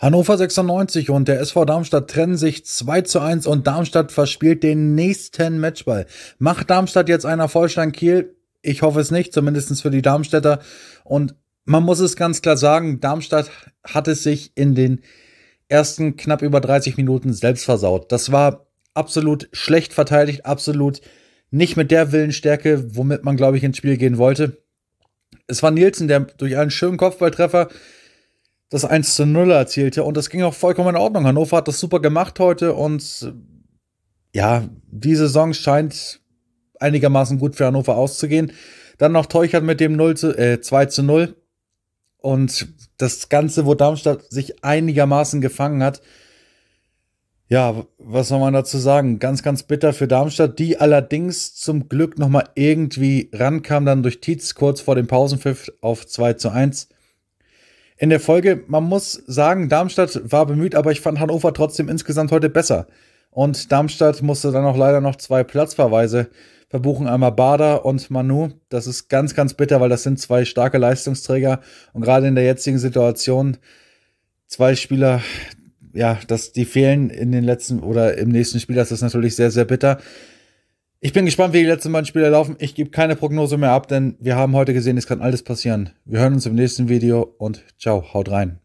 Hannover 96 und der SV Darmstadt trennen sich 2 zu 1 und Darmstadt verspielt den nächsten Matchball. Macht Darmstadt jetzt einer Vollstein Kiel? Ich hoffe es nicht, zumindest für die Darmstädter. Und man muss es ganz klar sagen, Darmstadt hat es sich in den ersten knapp über 30 Minuten selbst versaut. Das war absolut schlecht verteidigt, absolut nicht mit der Willenstärke, womit man, glaube ich, ins Spiel gehen wollte. Es war Nielsen, der durch einen schönen Kopfballtreffer das 1 zu 0 erzielte. Und das ging auch vollkommen in Ordnung. Hannover hat das super gemacht heute und ja, die Saison scheint einigermaßen gut für Hannover auszugehen. Dann noch Teuchert mit dem 0 zu, äh, 2 zu 0. Und das Ganze, wo Darmstadt sich einigermaßen gefangen hat, ja, was soll man dazu sagen? Ganz, ganz bitter für Darmstadt, die allerdings zum Glück nochmal irgendwie rankam, dann durch Tietz kurz vor dem Pausenpfiff auf 2 zu 1 in der Folge. Man muss sagen, Darmstadt war bemüht, aber ich fand Hannover trotzdem insgesamt heute besser. Und Darmstadt musste dann auch leider noch zwei Platzverweise verbuchen. Einmal Bader und Manu. Das ist ganz, ganz bitter, weil das sind zwei starke Leistungsträger. Und gerade in der jetzigen Situation zwei Spieler, ja, dass die fehlen in den letzten oder im nächsten Spiel, das ist natürlich sehr, sehr bitter. Ich bin gespannt, wie die letzten beiden Spiele laufen. Ich gebe keine Prognose mehr ab, denn wir haben heute gesehen, es kann alles passieren. Wir hören uns im nächsten Video und ciao, haut rein.